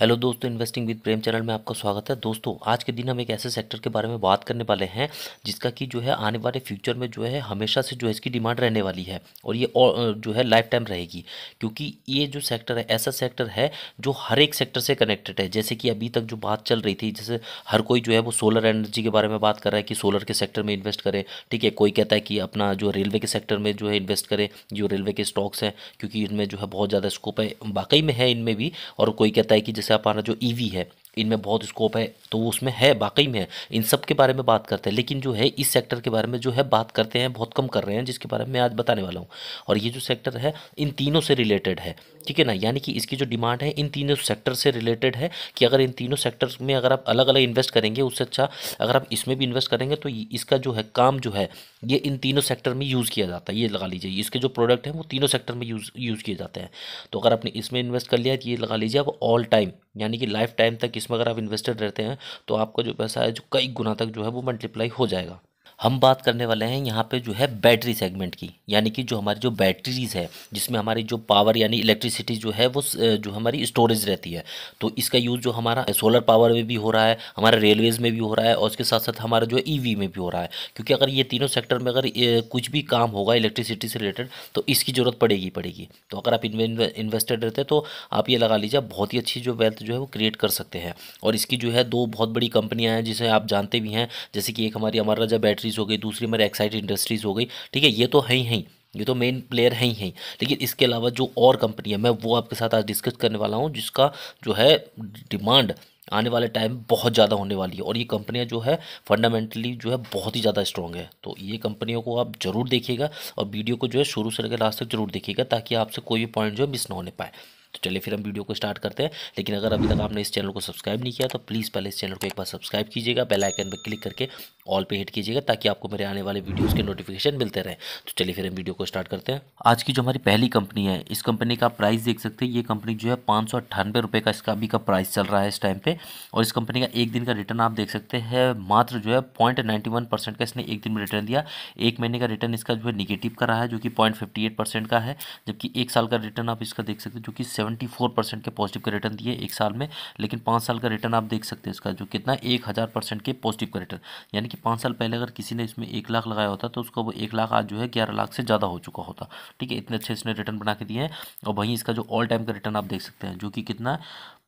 hello दोस्तों investing with Prem channel में आपका स्वागत है दोस्तों आज के दिन हम एक ऐसे सेक्टर के बारे में बात करने वाले हैं जिसका कि जो है आने वाले फ्यूचर में जो है हमेशा से जो है इसकी डिमांड रहने वाली है और ये और जो है लाइफ टाइम रहेगी क्योंकि ये जो सेक्टर है ऐसा सेक्टर है जो हर एक सेक्टर से कनेक्टेड है जैसे कि अभी तक जो बात चल रही थी जैसे हर कोई जो है वो सोलर एनर्जी के बारे में बात कर रहा है कि सोलर के सेक्टर में इन्वेस्ट करें ठीक है कोई कहता है कि अपना जो रेलवे के सेक्टर में जो है इन्वेस्ट करें जो रेलवे के स्टॉक्स हैं क्योंकि इनमें जो है बहुत ज़्यादा स्कोप है वाकई में है इनमें भी और कोई कहता है कि जैसे हमारा जो ई e है इनमें बहुत स्कोप है तो वो उसमें है वाकई में है इन सब के बारे में बात करते हैं लेकिन जो है इस सेक्टर के बारे में जो है बात करते हैं बहुत कम कर रहे हैं जिसके बारे में मैं आज बताने वाला हूँ और ये जो सेक्टर है इन तीनों से रिलेटेड है ठीक है ना यानी कि इसकी जो डिमांड है इन तीनों सेक्टर से रिलेटेड है कि अगर इन तीनों सेक्टर्स में अगर आप अलग अलग इन्वेस्ट करेंगे उससे अच्छा अगर आप इसमें भी इन्वेस्ट करेंगे तो इसका जो है काम जो है ये इन तीनों सेक्टर में यूज़ किया जाता है ये लगा लीजिए इसके जो प्रोडक्ट हैं वो तीनों सेक्टर में यूज़ यूज़ किए जाते हैं तो अगर आपने इसमें इन्वेस्ट कर लिया तो ये लगा लीजिए आप ऑल टाइम यानी कि लाइफ टाइम तक इसमें अगर आप इन्वेस्टेड रहते हैं तो आपका जो पैसा है जो कई गुना तक जो है वो मल्टीप्लाई हो जाएगा हम बात करने वाले हैं यहाँ पे जो है बैटरी सेगमेंट की यानी कि जो हमारी जो बैटरीज़ है जिसमें हमारी जो पावर यानी इलेक्ट्रिसिटी जो है वो जो हमारी स्टोरेज रहती है तो इसका यूज़ जो हमारा सोलर पावर में भी हो रहा है हमारे रेलवेज़ में भी हो रहा है और उसके साथ साथ हमारा जो ई में भी हो रहा है क्योंकि अगर ये तीनों सेक्टर में अगर कुछ भी काम होगा इलेक्ट्रिसिटी से रिलेटेड तो इसकी ज़रूरत पड़ेगी पड़ेगी तो अगर आप इन्वेस्टेड रहते तो आप ये लगा लीजिए बहुत ही अच्छी जो वेल्थ जो है वो क्रिएट कर सकते हैं और इसकी जो है दो बहुत बड़ी कंपनियाँ हैं जिसे आप जानते भी हैं जैसे कि एक हमारी अमर राजा बैटरी इंडस्ट्रीज़ हो गई दूसरी मेरे एक्साइड इंडस्ट्रीज़ हो गई ठीक है ये तो है ही ये तो मेन प्लेयर है ही हैं लेकिन इसके अलावा जो और कंपनियाँ मैं वो आपके साथ आज डिस्कस करने वाला हूँ जिसका जो है डिमांड आने वाले टाइम बहुत ज़्यादा होने वाली है और ये कंपनियां जो है फंडामेंटली जो है बहुत ही ज़्यादा स्ट्रॉन्ग है तो ये कंपनियों को आप ज़रूर देखिएगा और वीडियो को जो है शुरू से लेकर लास्ट तक जरूर देखिएगा ताकि आपसे कोई भी पॉइंट जो है मिस ना होने पाए तो चलिए फिर हम वीडियो को स्टार्ट करते हैं लेकिन अगर अभी तक आपने इस चैनल को सब्सक्राइब नहीं किया तो प्लीज़ पहले इस चैनल को एक बार सब्सक्राइब कीजिएगा बेलाइकन पर क्लिक करके ऑल पे हिट कीजिएगा ताकि आपको मेरे आने वाले वीडियोस के नोटिफिकेशन मिलते रहे तो चलिए फिर हम वीडियो को स्टार्ट करते हैं आज की जो हमारी पहली कंपनी है इस कंपनी का प्राइस देख सकते हैं ये कंपनी जो है पाँच सौ रुपये का इसका अभी का प्राइस चल रहा है इस टाइम पर और इस कंपनी का एक दिन का रिटर्न आप देख सकते हैं मात्र जो है पॉइंट का इसने एक दिन में रिटर्न दिया एक महीने का रिटर्न इसका जो है निगेटिव का रहा है जो कि पॉइंट का है जबकि एक साल का रिटर्न आप इसका देख सकते हैं जो कि सेवेंटी के पॉजिटिव का रिटर्न दिए एक साल में लेकिन पाँच साल का रिटर्न आप देख सकते हैं इसका जो कितना एक हज़ार परसेंट के पॉजिटिव का रिटर्न यानी कि कि पाँच साल पहले अगर किसी ने इसमें एक लाख लगाया होता तो उसका वो एक लाख आज जो है ग्यारह लाख से ज़्यादा हो चुका होता ठीक है इतने अच्छे इसने रिटर्न बना के दिए हैं और वहीं इसका जो ऑल टाइम का रिटर्न आप देख सकते हैं जो कि कितना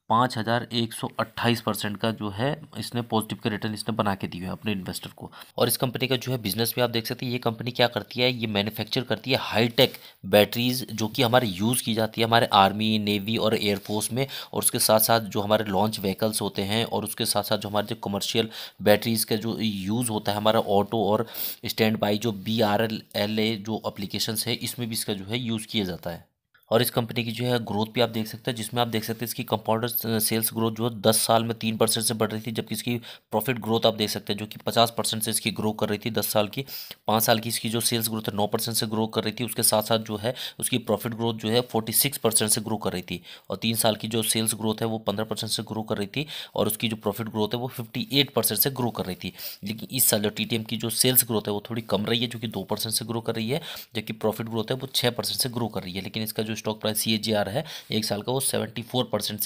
पाँच हज़ार एक सौ अट्ठाईस परसेंट का जो है इसने पॉजिटिव के रिटर्न इसने बना के दिए हैं अपने इन्वेस्टर को और इस कंपनी का जो है बिजनेस भी आप देख सकते हैं ये कंपनी क्या करती है ये मैन्युफैक्चर करती है हाईटेक बैटरीज जो कि हमारे यूज़ की जाती है हमारे आर्मी नेवी और एयरफोर्स में और उसके साथ साथ जो हमारे लॉन्च व्हीकल्स होते हैं और उसके साथ साथ जो हमारे जो कमर्शियल बैटरीज़ का जो यूज़ होता है हमारा ऑटो और स्टैंड बाई जो B R L L A जो अप्लीकेशन है इसमें भी इसका जो है यूज़ किया जाता है और इस कंपनी की जो है ग्रोथ भी आप देख सकते हैं जिसमें आप देख सकते हैं इसकी कंपाउंडर सेल्स ग्रोथ जो है दस साल में तीन परसेंट से बढ़ रही थी जबकि इसकी प्रॉफिट ग्रोथ आप देख सकते हैं जो कि पचास परसेंट से इसकी ग्रो कर रही थी दस साल की पाँच साल की इसकी जो सेल्स ग्रोथ है नौ परसेंट से ग्रो कर रही थी उसके साथ साथ जो है उसकी प्रॉफिट ग्रोथ जो है फोर्टी सिक्स परसेंट से ग्रो कर रही थी और तीन साल की जो सेल्स ग्रोथ है वो पंद्रह परसेंट से ग्रो कर रही थी और उसकी जो प्रॉफिट ग्रोथ है वो फिफ्टी एट परसेंट से ग्रो कर रही थी लेकिन इस साल टी की जो सेल्स ग्रोथ है वो थोड़ी कम रही है जो कि दो परसेंट से ग्रो कर रही है जबकि प्रॉफिट ग्रोथ है वो छः परसेंट से ग्रो कर रही है लेकिन इसका जो स्टॉक प्राइस सी है एक साल का वो सेवेंटी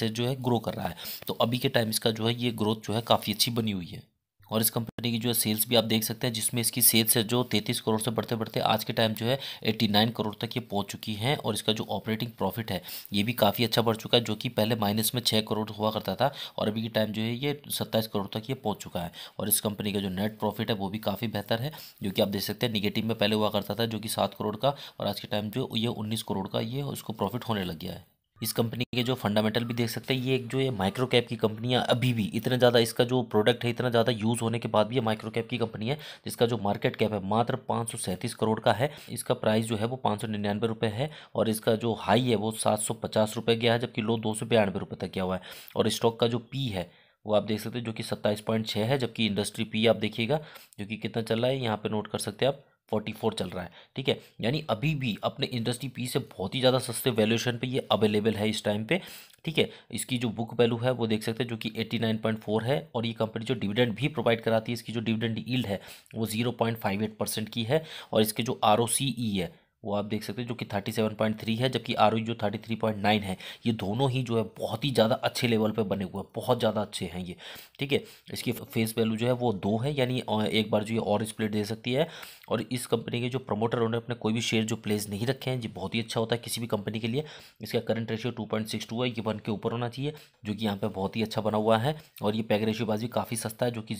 से जो है ग्रो कर रहा है तो अभी के टाइम इसका जो है ये ग्रोथ जो है काफ़ी अच्छी बनी हुई है और इस कंपनी की जो है सेल्स भी आप देख सकते हैं जिसमें इसकी सेल्स है जो तैंतीस करोड़ से बढ़ते बढ़ते आज के टाइम जो है एट्टी नाइन करोड़ तक ये पहुँच चुकी है और इसका जो ऑपरेटिंग प्रॉफिट है ये भी काफ़ी अच्छा बढ़ चुका है जो कि पहले माइनस में छः करोड़ हुआ करता था और अभी के टाइम जो है ये सत्ताईस करोड़ तक ये पहुँच चुका है और इस कंपनी का जो नेट प्रॉफिट है वो भी काफ़ी बेहतर है जो कि आप देख सकते हैं निगेटिव में पहले हुआ करता था जो कि सात करोड़ का और आज के टाइम जो ये उन्नीस करोड़ का ये उसको प्रॉफिट होने लग गया है इस कंपनी के जो फंडामेंटल भी देख सकते हैं ये एक जो ये माइक्रो कैप की कंपनी है अभी भी इतना ज़्यादा इसका जो प्रोडक्ट है इतना ज़्यादा यूज़ होने के बाद भी ये माइक्रो कैप की कंपनी है जिसका जो मार्केट कैप है मात्र पाँच करोड़ का है इसका प्राइस जो है वो पाँच सौ है और इसका जो हाई है वो सात सौ गया है जबकि लो दो सौ तक गया हुआ है और स्टॉक का जो पी है वो आप देख सकते हैं जो कि सत्ताईस पॉइंट छः है जबकि इंडस्ट्री पी आप देखिएगा जो कि कितना चल रहा है यहाँ पे नोट कर सकते हैं आप फोर्टी फोर चल रहा है ठीक है यानी अभी भी अपने इंडस्ट्री पी से बहुत ही ज़्यादा सस्ते वैल्यूएशन पे ये अवेलेबल है इस टाइम पे ठीक है इसकी जो बुक वैल्यू है वो देख सकते हैं जो कि एट्टी नाइन पॉइंट फोर है और ये कंपनी जो डिविडेंड भी प्रोवाइड कराती है इसकी जो डिविडेंड ईल्ड है वो zero point five eight percent की है और इसके जो आर ओ सी ई है वो आप देख सकते हैं जो कि 37.3 है जबकि आर e जो 33.9 है ये दोनों ही जो है बहुत ही ज़्यादा अच्छे लेवल पे बने हुए हैं बहुत ज़्यादा अच्छे हैं ये ठीक है इसकी फेस वैल्यू जो है वो दो है यानी एक बार जो ये और स्प्लिट दे सकती है और इस कंपनी के जो प्रमोटर उन्होंने अपने कोई भी शेयर जो प्लेस नहीं रखे हैं ये बहुत ही अच्छा होता है किसी भी कंपनी के लिए इसका करंट रेशियो टू है ये वन के ऊपर होना चाहिए जो कि यहाँ पर बहुत ही अच्छा बना हुआ है और ये पैग रेशियो बाजी काफ़ी सस्ता है जो कि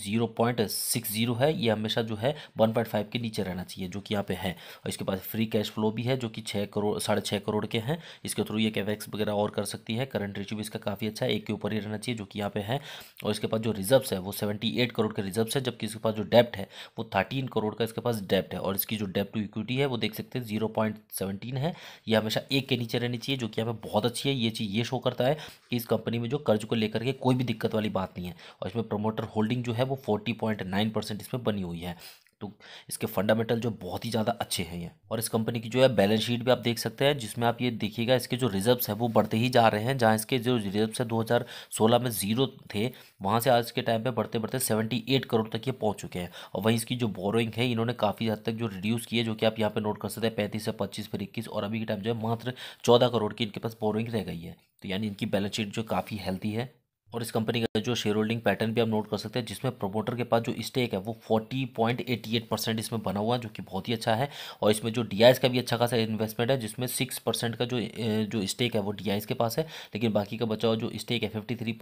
जीरो है ये हमेशा जो है वन के नीचे रहना चाहिए जो कि यहाँ पे है और इसके बाद फ्री कैश फ्लो भी है जो कि छः करोड़ साढ़े छः करोड़ के हैं इसके थ्रू ये कैवेक्स वगैरह और कर सकती है करंट रेशियो भी इसका काफ़ी अच्छा है एक के ऊपर ही रहना चाहिए जो कि यहाँ पे है और इसके पास जो रिजर्व्स है वो सेवेंटी एट करोड़ के रिजर्व्स है जबकि इसके पास जो डेप्ट है वो थर्टीन करोड़ का इसके पास डेप्ट है और इसकी जो डेप्ट टू इक्विटी है वो देख सकते हैं जीरो पॉइंट सेवेंटीन है ये हमेशा एक के नीचे रहनी चाहिए जो कि यहाँ पे बहुत अच्छी है ये चीज़ ये शो करता है कि इस कंपनी में जो कर्ज को लेकर के कोई भी दिक्कत वाली बात नहीं है और इसमें प्रमोटर होल्डिंग जो है वो फोर्टी पॉइंट नाइन परसेंट इसमें बनी हुई है तो इसके फंडामेंटल जो बहुत ही ज़्यादा अच्छे हैं ये और इस कंपनी की जो है बैलेंस शीट भी आप देख सकते हैं जिसमें आप ये देखिएगा इसके जो रिजर्व्स है वो बढ़ते ही जा रहे हैं जहाँ इसके जो रिजर्व्स है दो में जीरो थे वहाँ से आज के टाइम पर बढ़ते बढ़ते सेवेंटी करोड़ तक ये पहुँच चुके हैं और वहीं इसकी जो बोरोइंग है इन्होंने काफ़ी हद तक जो रिड्यूस की है जो कि आप यहाँ पर नोट कर सकते हैं पैंतीस से पच्चीस फिर इक्कीस और अभी के टाइम जो है मात्र चौदह करोड़ की इनके पास बोरोइंग रह गई है तो यानी इनकी बैलेंस शीट जो काफ़ी हेल्थी है और इस कंपनी का जो शेयर होल्डिंग पैटर्न भी आप नोट कर सकते हैं जिसमें प्रमोटर के पास जो स्टेक है वो 40.88 परसेंट इसमें बना हुआ है जो कि बहुत ही अच्छा है और इसमें जो डी का भी अच्छा खासा इन्वेस्टमेंट है जिसमें सिक्स परसेंट का जो जो स्टेक है वो डी के पास है लेकिन बाकी का बचाव जो स्टेक है फिफ्टी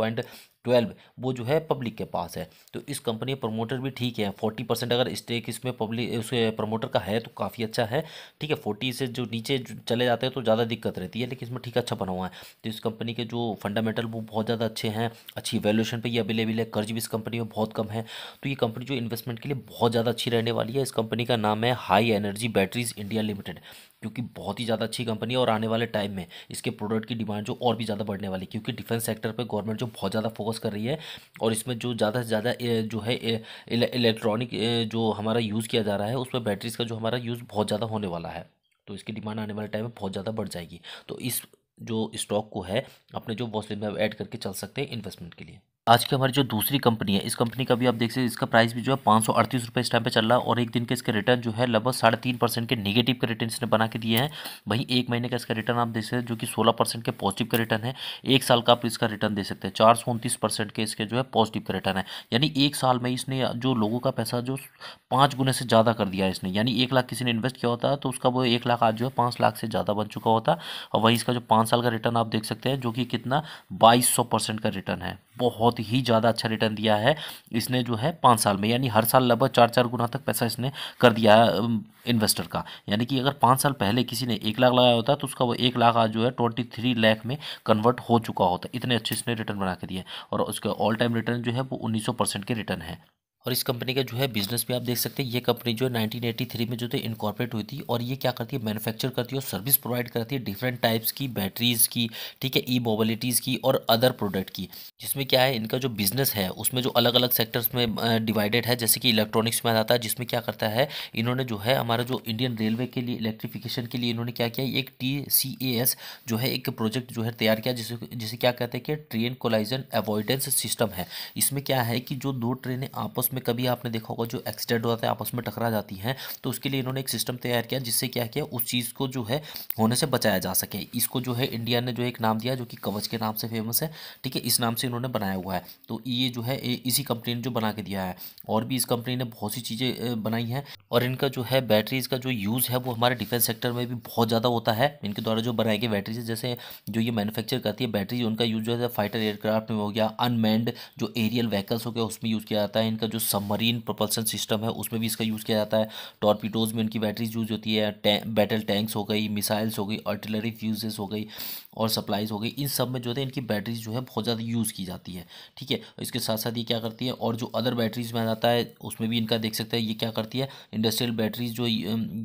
वो जो है पब्लिक के पास है तो इस कंपनी का प्रमोटर भी ठीक है फोर्टी अगर स्टेक इसमें पब्लिक उस प्रमोटर का है तो काफ़ी अच्छा है ठीक है फोर्टी से जो नीचे चले जाते हैं तो ज़्यादा दिक्कत रहती है लेकिन इसमें ठीक अच्छा बना हुआ है तो इस कंपनी के जो फंडामेंटल वो बहुत ज़्यादा अच्छे हैं अच्छी वैल्यूशन पे ये अवेलेबल है कर्ज भी इस कंपनी में बहुत कम है तो ये कंपनी जो इन्वेस्टमेंट के लिए बहुत ज़्यादा अच्छी रहने वाली है इस कंपनी का नाम है high energy batteries India limited क्योंकि बहुत ही ज़्यादा अच्छी कंपनी है और आने वाले टाइम में इसके प्रोडक्ट की डिमांड जो और भी ज़्यादा बढ़ने वाली है क्योंकि डिफेंस सेक्टर पर गवर्नमेंट जो बहुत ज़्यादा फोकस कर रही है और इसमें जो ज़्यादा से ज़्यादा जो है इलेक्ट्रॉनिक जो हमारा यूज़ किया जा रहा है उसमें बैटरीज का जो हमारा यूज़ बहुत ज़्यादा होने वाला है तो इसकी डिमांड आने वाले टाइम में बहुत ज़्यादा बढ़ जाएगी तो इस जो स्टॉक को है अपने जो वॉच लिस्ट में ऐड करके चल सकते हैं इन्वेस्टमेंट के लिए आज की हमारी जो दूसरी कंपनी है इस कंपनी का भी आप देख सकते हैं इसका प्राइस भी जो है पाँच सौ अड़तीस रुपये इस टाइम पे चल रहा है और एक दिन के इसके रिटर्न जो है लगभग साढ़े तीन परसेंट के नेगेटिव के रिटर्न इसने बना के दिए हैं वहीं एक महीने का इसका रिटर्न आप देख सकते हैं जो कि सोलह परसेंट के पॉजिटिव का रिटर्न है एक साल का आप इसका रिटर्न दे सकते हैं चार सौ उनतीस परसेंट के इसके जो है पॉजिटिव का रिटर्न है यानी एक साल में इसने जो लोगों का पैसा जो पाँच गुने से ज़्यादा कर दिया है इसने यानी एक लाख किसी ने इन्वेस्ट किया होता तो उसका वो एक लाख आज जो है पाँच लाख से ज़्यादा बन चुका होता और वहीं इसका जो पाँच साल का रिटर्न आप देख सकते हैं जो कि कितना बाईस सौ परसेंट का रिटर्न है बहुत ही ज़्यादा अच्छा रिटर्न दिया है इसने जो है पाँच साल में यानी हर साल लगभग चार चार गुना तक पैसा इसने कर दिया है इन्वेस्टर का यानी कि अगर पाँच साल पहले किसी ने एक लाख लगाया होता तो उसका वो एक लाख आज जो है ट्वेंटी थ्री लैख में कन्वर्ट हो चुका होता इतने अच्छे इसने रिटर्न बना के दिए और उसका ऑल टाइम रिटर्न जो है वो उन्नीस परसेंट के रिटर्न है और इस कंपनी का जो है बिजनेस भी आप देख सकते हैं ये कंपनी जो है 1983 में जो थे इनकॉर्पोरेट हुई थी और ये क्या करती है मैन्युफैक्चर करती है और सर्विस प्रोवाइड करती है डिफरेंट टाइप्स की बैटरीज की ठीक है ई मोबिलिटीज़ की और अदर प्रोडक्ट की जिसमें क्या है इनका जो बिजनेस है उसमें जो अलग अलग सेक्टर्स में डिवाइडेड है जैसे कि इलेक्ट्रॉनिक्स में आता है जिसमें क्या करता है इन्होंने जो है हमारा जो इंडियन रेलवे के लिए इलेक्ट्रिफिकेशन के लिए इन्होंने क्या किया एक टी सी एस जो है एक प्रोजेक्ट जो है तैयार किया जिसे जिसे क्या कहते हैं कि ट्रेन कोलाइजन अवॉइडेंस सिस्टम है इसमें क्या है कि जो दो ट्रेनें आपस उसमें कभी आपने देखा होगा जो एक्सीडेंट होता है आपस में टकरा जाती हैं तो उसके लिए इन्होंने एक सिस्टम तैयार किया जिससे क्या किया उस चीज़ को जो है होने से बचाया जा सके इसको जो है इंडिया ने जो एक नाम दिया जो कि कवच के नाम से फेमस है ठीक है इस नाम से इन्होंने बनाया हुआ है तो ये जो है इसी कंपनी ने जो बना के दिया है और भी इस कंपनी ने बहुत सी चीज़ें बनाई हैं और इनका जो है बैटरीज का जो यूज़ है वो हमारे डिफेंस सेक्टर में भी बहुत ज़्यादा होता है इनके द्वारा जो बनाई गई बैटरीज जैसे जो ये मैन्युफैक्चर करती है बैटरीज उनका यूज जो है फाइटर एयरक्राफ्ट में हो गया अनमैंड जो एरियल व्हीकल्स हो गया उसमें यूज़ किया जाता है इनका जो सबमरीन प्रोपल्सन सिस्टम है उसमें भी इसका यूज़ किया जाता है टॉर्पीडोज़ में इनकी बैटरीज यूज होती है बैटल टैंक्स हो गई मिसाइल्स हो गई आर्टिलरी फ्यूजेस हो गई और सप्लाइज हो गई इन सब में जो है इनकी बैटरीज जो है बहुत ज़्यादा यूज़ की जाती है ठीक है इसके साथ साथ ये क्या करती है और जो अदर बैटरीज में आता है उसमें भी इनका देख सकते हैं ये क्या करती है इंडस्ट्रियल बैटरीज जो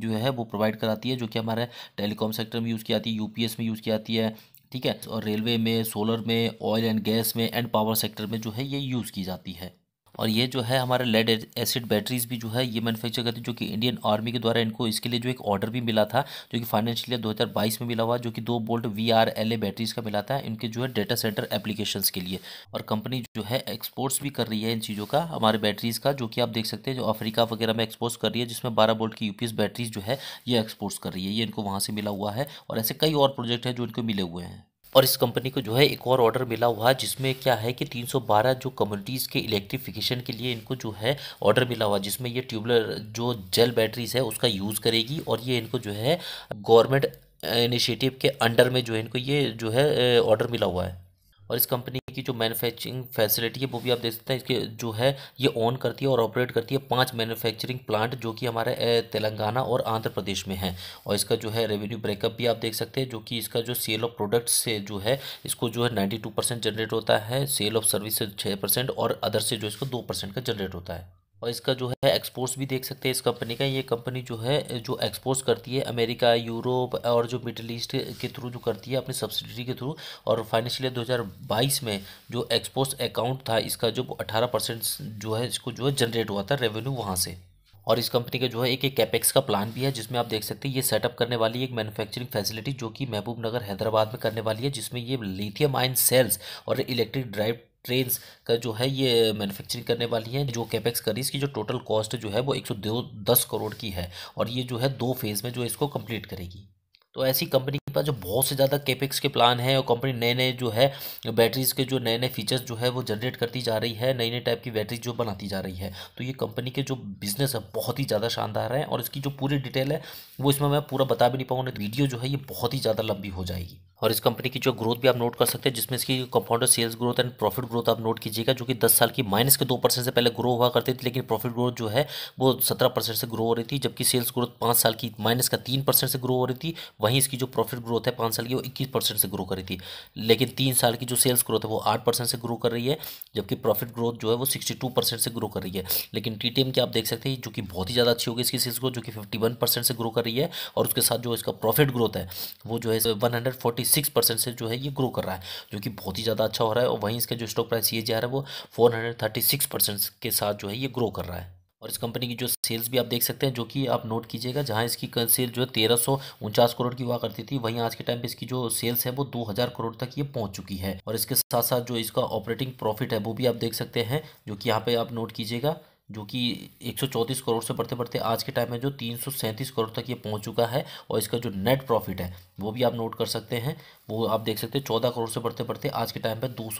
जो है वो प्रोवाइड कराती है जो कि हमारे टेलीकॉम सेक्टर में यूज़ की जाती है यू में यूज़ की जाती है ठीक है और रेलवे में सोलर में ऑयल एंड गैस में एंड पावर सेक्टर में जो है ये यूज़ की जाती है और ये जो है हमारे लेड एसिड बैटरीज भी जो है ये मैनुफैक्चर करते हैं जो कि इंडियन आर्मी के द्वारा इनको इसके लिए जो एक ऑर्डर भी मिला था जो कि फाइनेंशियल ईयर 2022 में मिला हुआ जो कि दो volt V R L A batteries का मिला था इनके जो है डेटा सेंटर एप्लीकेशन के लिए और कंपनी जो है एक्सपोर्ट्स भी कर रही है इन चीज़ों का हमारे बैटरीज का जो कि आप देख सकते हैं जो अफ्रीका वगैरह में एक्सपोर्ट्स कर रही है जिसमें बारह बोल्ट की यूपीएस बैटरीज जो है ये एक्सपोर्ट्स कर रही है ये इनको वहाँ से मिला हुआ है और ऐसे कई और प्रोजेक्ट हैं जो इनको मिले हुए हैं और इस कंपनी को जो है एक और ऑर्डर मिला हुआ है जिसमें क्या है कि 312 जो कम्युनिटीज़ के इलेक्ट्रिफिकेशन के लिए इनको जो है ऑर्डर मिला हुआ जिसमें ये ट्यूबलर जो जेल बैटरीज है उसका यूज़ करेगी और ये इनको जो है गवर्नमेंट इनिशिएटिव के अंडर में जो है इनको ये जो है ऑर्डर मिला हुआ है और इस कंपनी की जो मैन्युफैक्चरिंग फैसिलिटी है वो भी आप देख सकते हैं इसके जो है ये ऑन करती है और ऑपरेट करती है पांच मैन्युफैक्चरिंग प्लांट जो कि हमारे तेलंगाना और आंध्र प्रदेश में है और इसका जो है रेवेन्यू ब्रेकअप भी आप देख सकते हैं जो कि इसका जो सेल ऑफ प्रोडक्ट्स से जो है इसको जो है नाइन्टी जनरेट होता है सेल ऑफ सर्विस से और अदर से जो इसको दो का जनरेट होता है और इसका जो है एक्सपोर्ट्स भी देख सकते हैं इस कंपनी का ये कंपनी जो है जो एक्सपोर्ट्स करती है अमेरिका यूरोप और जो मिडिल ईस्ट के थ्रू जो करती है अपनी सब्सिडी के थ्रू और फाइनेंशियल हज़ार बाईस में जो एक्सपोर्ट्स अकाउंट था इसका जो अठारह परसेंट जो है इसको जो है जनरेट हुआ था रेवेन्यू वहाँ से और इस कंपनी का जो है एक एक कैपेक्स का प्लान भी है जिसमें आप देख सकते हैं ये सेटअप करने वाली एक मैन्युफैक्चरिंग फैसिलिटी जो कि महबूब नगर हैदराबाद में करने वाली है जिसमें ये लिथियम आयन सेल्स और इलेक्ट्रिक ड्राइव ट्रेन का जो है ये मैन्युफैक्चरिंग करने वाली है जो कैपेक्स करी इसकी जो टोटल कॉस्ट जो है वो एक सौ दो दस करोड़ की है और ये जो है दो फेज़ में जो इसको कंप्लीट करेगी तो ऐसी कंपनी पास जो बहुत से ज़्यादा केपेक्स के प्लान हैं और कंपनी नए नए जो है बैटरीज़ के जो नए नए फीचर्स जो है वो जनरेट करती जा रही है नई नई टाइप की बैटरी जो बनाती जा रही है तो ये कंपनी के जो बिज़नेस है बहुत ही ज़्यादा शानदार है और इसकी जो पूरी डिटेल है वो इसमें मैं पूरा बता भी नहीं पाऊँगा वीडियो तो जो है ये बहुत ही ज़्यादा लंबी हो जाएगी और इस कंपनी की जो ग्रोथ भी आप नोट कर सकते हैं जिसमें इसकी compounded sales growth and profit growth आप नोट कीजिएगा जो कि दस साल की माइनस के दो परसेंट से पहले ग्रो हुआ करती थी लेकिन प्रॉफिट ग्रोथ जो है वो सत्रह परसेंट से ग्रो हो रही थी जबकि सेल्स ग्रोथ पाँच साल की माइनस का तीन परसेंट से ग्रो हो रही थी वहीं इसकी जो प्रॉफिट ग्रोथ है पाँच साल की वो इक्कीस परसेंट से ग्रो करी थी लेकिन तीन साल की जो सेल्स ग्रोथ है वो आठ परसेंट से ग्रो कर रही है जबकि प्रॉफिट ग्रोथ जो है वो सिक्सटी टू परसेंट से ग्रो कर रही है लेकिन टी टी एम की आप देख सकते हैं जो कि बहुत ही ज़्यादा अच्छी होगी इसकी सेल्स ग्रोथ जो कि फिफ्टी वन परसेंट से ग्रो कर रही है और उसके साथ जो इसका प्रॉफिट ग्रोथ है वो जो है one hundred forty six percent से जो है ये ग्रो कर रहा है जो कि बहुत ही ज़्यादा अच्छा हो रहा है और वहीं इसका जो स्टॉक प्राइस ये जा रहा है वो four hundred thirty six percent के साथ जो है ये ग्रो कर रहा है और इस कंपनी की जो सेल्स भी आप देख सकते हैं जो कि आप नोट कीजिएगा जहाँ इसकी सेल जो है तेरह करोड़ की हुआ करती थी वहीं आज के टाइम पे इसकी जो सेल्स है वो 2000 करोड़ तक ये पहुंच चुकी है और इसके साथ साथ जो इसका ऑपरेटिंग प्रॉफिट है वो भी आप देख सकते हैं जो कि यहाँ पे आप नोट कीजिएगा जो कि 134 करोड़ से बढ़ते बढ़ते आज के टाइम में जो तीन करोड़ तक ये पहुंच चुका है और इसका जो नेट प्रॉफिट है वो भी आप नोट कर सकते हैं वो आप देख सकते हैं चौदह करोड़ से बढ़ते बढ़ते आज के टाइम पर दो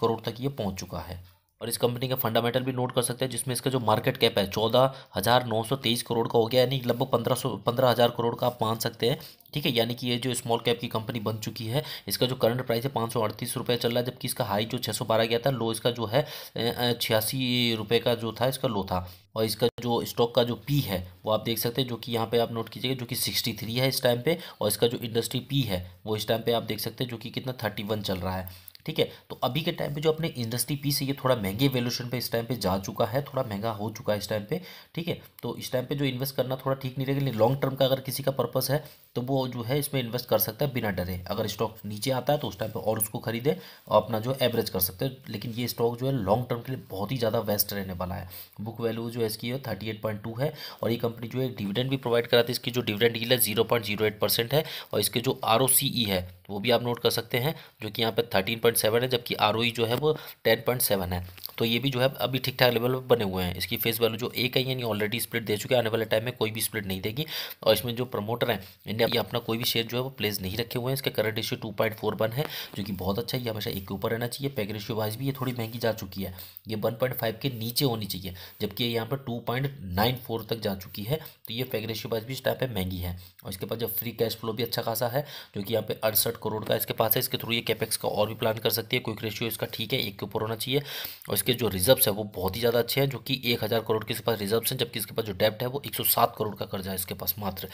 करोड़ तक ये पहुँच चुका है और इस कंपनी का फंडामेंटल भी नोट कर सकते हैं जिसमें इसका जो मार्केट कैप है चौदह हज़ार नौ सौ तेईस करोड़ का हो गया यानी लगभग पंद्रह सौ पंद्रह हज़ार करोड़ का आप मान सकते हैं ठीक है यानी कि ये जो स्मॉल कैप की कंपनी बन चुकी है इसका जो करंट प्राइस है पाँच सौ अड़तीस रुपये चल रहा है जबकि इसका हाई जो छः सौ बारह गया था लो इसका जो है छियासी रुपये का जो था इसका लो था और इसका जो स्टॉक का जो पी है वो आप देख सकते हैं जो कि यहाँ पे आप नोट कीजिएगा जो कि सिक्सटी थ्री है इस टाइम पे और इसका जो इंडस्ट्री पी है वो इस टाइम पे आप देख सकते हैं जो कि कितना थर्टी वन चल रहा है ठीक है तो अभी के टाइम पे जो अपने इंडस्ट्री पीस है ये थोड़ा महंगे वैल्यूशन पे इस टाइम पे जा चुका है थोड़ा महंगा हो चुका है इस टाइम पे ठीक है तो इस टाइम पे जो इन्वेस्ट करना थोड़ा ठीक नहीं रहेगा लॉन्ग टर्म का अगर किसी का पर्पस है तो वो जो है इसमें इन्वेस्ट कर सकता है बिना डरे अगर स्टॉक नीचे आता है तो उस टाइम पर और उसको खरीदे और अपना जो एवरेज कर सकते हैं लेकिन ये स्टॉक जो है लॉन्ग टर्म के लिए बहुत ही ज़्यादा बेस्ट रहने वाला है बुक वैल्यू जो है इसकी थर्टी एट पॉइंट टू है और ये कंपनी जो है डिविडेंड भी प्रोवाइड कराती है इसकी जो डिविडेंड डील है zero point zero eight percent है और इसके जो आर ओ सी ई है वो भी आप नोट कर सकते हैं जो कि यहाँ पर थर्टीन पॉइंट सेवन है जबकि आर ओ ई जो है वो टेन पॉइंट सेवन है तो ये भी जो है अभी ठीक ठाक लेवल पर बने हुए हैं इसकी फेस वैल्यू जो एक है यानी ऑलरेडी स्प्लिट दे चुके हैं आने वाले टाइम में कोई भी स्प्लिट नहीं देगी और इसमें जो प्रमोटर हैं इंडिया ये अपना कोई भी शेयर जो है वो प्लेस नहीं रखे हुए हैं इसका current ratio two point four one है जो कि बहुत अच्छा है ये हमेशा एक के ऊपर रहना चाहिए पैक रेशियो वाइज भी ये थोड़ी महंगी जा चुकी है ये वन पॉइंट फाइव के नीचे होनी चाहिए जबकि ये यहाँ पर टू पॉइंट नाइन फोर तक जा चुकी है तो ये पैक रेशियो वाइज भी इस टाइप पर महंगी है और इसके पास जब फ्री कैश फ्लो भी अच्छा खासा है जो कि यहाँ पे अड़सठ करोड़ का इसके पास है इसके थ्रू ये कैपेक्स का और भी प्लान कर सकती है क्विक रेशियो इसका ठीक है एक के ऊपर होना चाहिए और इसके जो रिजर्व्स है वो बहुत ही ज़्यादा अच्छे हैं जो कि एक हज़ार करोड़ के इसके पास रिजर्व्स हैं जबकि इसके पास जो डेप्ट है वो एक सौ सात करोड़ का कर्जा है इसके पास मात्र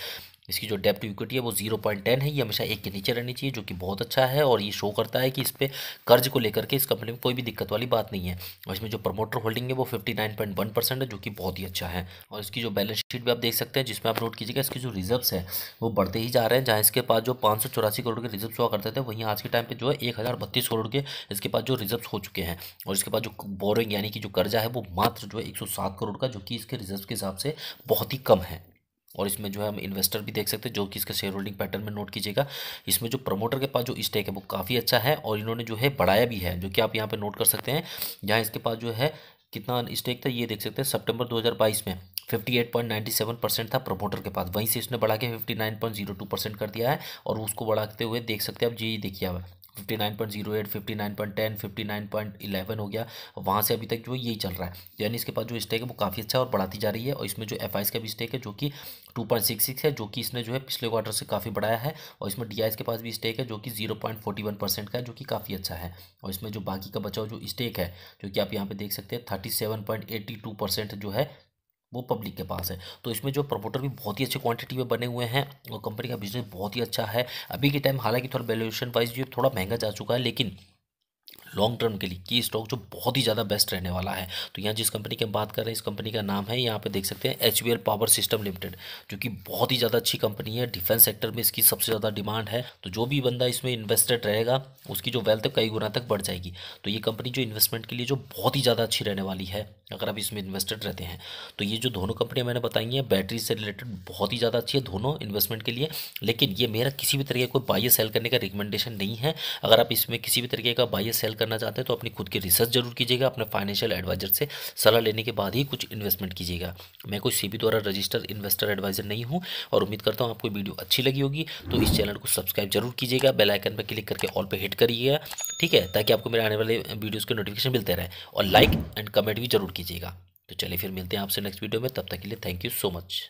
इसकी जो डेप्ट इक्विटी है वो जीरो पॉइंट टेन है ये हमेशा एक के नीचे रहनी चाहिए जो कि बहुत अच्छा है और ये शो करता है कि इस पर कर्ज को लेकर के इस कंपनी में कोई भी दिक्कत वाली बात नहीं है और इसमें जो प्रमोटर होल्डिंग है वो fifty nine point one percent है जो कि बहुत ही अच्छा है और इसकी जो बैलेंस शीट भी आप देख सकते हैं जिसमें आप नोट कीजिएगा इसकी जो रिजर्व्स है वो बढ़ते ही जा रहे हैं जहाँ इसके पास जो पाँच करोड़ के रिजर्व हुआ करते थे वहीं आज के टाइम पर जो है एक करोड़ के इसके पास जो रिजर्व्स हो चुके हैं और इसके पास जो बोरिंग यानी कि जो कर्जा है वो मात्र जो है एक करोड़ का जो कि इसके रिजर्व के हिसाब से बहुत ही कम है और इसमें जो है हम इन्वेस्टर भी देख सकते हैं जो कि इसका शेयर होल्डिंग पैटर्न में नोट कीजिएगा इसमें जो प्रमोटर के पास जो स्टेक है वो काफ़ी अच्छा है और इन्होंने जो है बढ़ाया भी है जो कि आप यहाँ पर नोट कर सकते हैं जहाँ इसके पास जो है कितना स्टेक था ये देख सकते हैं सितंबर 2022 में 58.97 परसेंट था प्रमोटर के पास वहीं से इसने बढ़ा के 59.02 परसेंट कर दिया है और उसको बढ़ाते हुए देख सकते हैं आप ये देखिए आप fifty nine point zero eight fifty nine point ten fifty nine point eleven हो गया वहाँ से अभी तक जो यही चल रहा है यानी इसके पास जो स्टेक है वो काफ़ी अच्छा है और बढ़ाती जा रही है और इसमें जो एफ का भी स्टेक है जो कि टू पॉइंट सिक्स सिक्स है जो कि इसने जो है पिछले क्वार्टर से काफ़ी बढ़ाया है और इसमें डी के पास भी स्टेक है जो कि zero point forty one percent का है जो कि काफ़ी अच्छा है और इसमें जो बाकी का बचाव जो स्टेक है जो कि आप यहाँ पर देख सकते हैं thirty seven point eighty two percent जो है वो पब्लिक के पास है तो इसमें जो प्रमोटर भी बहुत ही अच्छे क्वांटिटी में बने हुए हैं और कंपनी का बिजनेस बहुत ही अच्छा है अभी के टाइम हालांकि थोड़ा वैल्यूएशन वाइज ये थोड़ा महंगा जा चुका है लेकिन लॉन्ग टर्म के लिए की स्टॉक जो बहुत ही ज़्यादा बेस्ट रहने वाला है तो यहाँ जिस कंपनी की हम बात कर रहे हैं इस कंपनी का नाम है यहाँ पे देख सकते हैं एच पावर सिस्टम लिमिटेड जो कि बहुत ही ज़्यादा अच्छी कंपनी है डिफेंस सेक्टर में इसकी सबसे ज़्यादा डिमांड है तो जो भी बंदा इसमें इन्वेस्टेड रहेगा उसकी जो वेल्थ कई गुना तक बढ़ जाएगी तो ये कंपनी जो इन्वेस्टमेंट के लिए जो बहुत ही ज़्यादा अच्छी रहने वाली है अगर आप इसमें इन्वेस्टेड रहते हैं तो ये जो दोनों कंपनियाँ मैंने बताई हैं बैटरी से रिलेटेड बहुत ही ज़्यादा अच्छी है दोनों इन्वेस्टमेंट के लिए लेकिन ये मेरा किसी भी तरीके का बाइय सेल करने का रिकमेंडेशन नहीं है अगर आप इसमें किसी भी तरीके का बाइय सेल करना चाहते हैं तो अपनी खुद की रिसर्च जरूर कीजिएगा अपने फाइनेंशियल एडवाइजर से सलाह लेने के बाद ही कुछ इन्वेस्टमेंट कीजिएगा मैं कोई सीबी द्वारा रजिस्टर इन्वेस्टर एडवाइजर नहीं हूँ और उम्मीद करता हूँ आपको वीडियो अच्छी लगी होगी तो इस चैनल को सब्सक्राइब जरूर कीजिएगा बेलाइकन पर क्लिक करके ऑल पर हिट करिएगा ठीक है ताकि आपको मेरे आने वाले वीडियोज़ के नोटिफिकेशन मिलते रहे और लाइक एंड कमेंट भी जरूर कीजिएगा तो चलिए फिर मिलते हैं आपसे नेक्स्ट वीडियो में तब तक के लिए थैंक यू सो मच